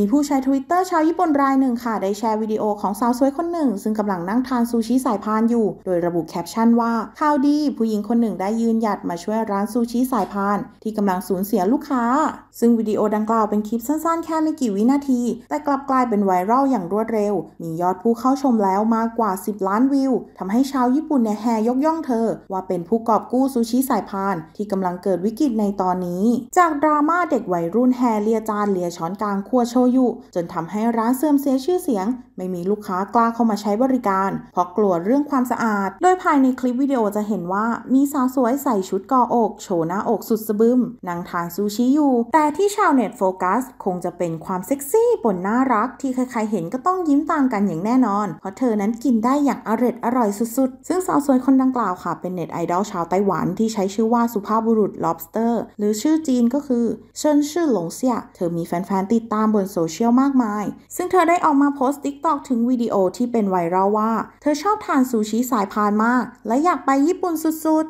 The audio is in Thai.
มีผู้ใช้ทวิตเตอร์ชาวญี่ปุ่นรายหนึ่งค่ะ ได้แชร์วิดีโอของสาวสวยคนหนึ่ง ซึ่งกำลังนั่งทานซูชิสายพานอยู่ โดยระบุแคปชั่นว่าข่าวดีผู้หญิงคนหนึ่งได้ยืนหยัดมาช่วยร้านซูชิสายพาน ที่กำลังสูญเสียลูกค้า ซึ่งวิดีโอดังกล่าวเป็นคลิปสั้นๆแค่ไม่กี่วินาที แต่กลับกลายเป็นไวรัลอย่างรวดเร็ว มียอดผู้เข้าชมแล้วมากกว่า 10 ล้านวิวทำให้ชาวญี่ปุ่นเนี่ยแห่ยกย่องเธอ ว่าเป็นผู้กอบกู้ซูชิสายพานที่กำลังเกิดวิกฤตในตอนนี้ จากดราม่าเด็กวัยรุ่นแห่เลียจานเลียช้อนกลางขั้วโชยุจนทำให้ร้านเสื่อมเสียชื่อเสียง ไม่มีลูกค้ากล้าเข้ามาใช้บริการ เพราะกลัวเรื่องความสะอาดโดยภายในคลิปวิดีโอจะเห็นว่ามีสาวสวยใส่ชุดกออก โชว์หน้าอกสุดสะบึมนั่งทานซูชิอยู่ แต่ที่ชาวเน็ตโฟกัส คงจะเป็นความเซ็กซี่บนน่ารักที่ใครๆเห็นก็ต้องยิ้มตามกันอย่างแน่นอน เพราะเธอนั้นกินได้อย่างอร่อยอร่อยสุด ๆ ซึ่งสาวสวยคนดังกล่าวค่ะ เป็นเน็ตไอดอลชาวไต้หวัน ที่ใช้ชื่อว่าสุภาพบุรุษ lobster หรือชื่อจีนก็คือเชิญชื่อหลงเซียเธอมีแฟนๆติดตามบนโซเชียลมากมาย ซึ่งเธอได้ออกมาโพสต์ t i k ตอกถึงวิดีโอที่เป็นไวรัลว่าเธอชอบทานซูชิสายพานมาก และอยากไปญี่ปุ่นสุด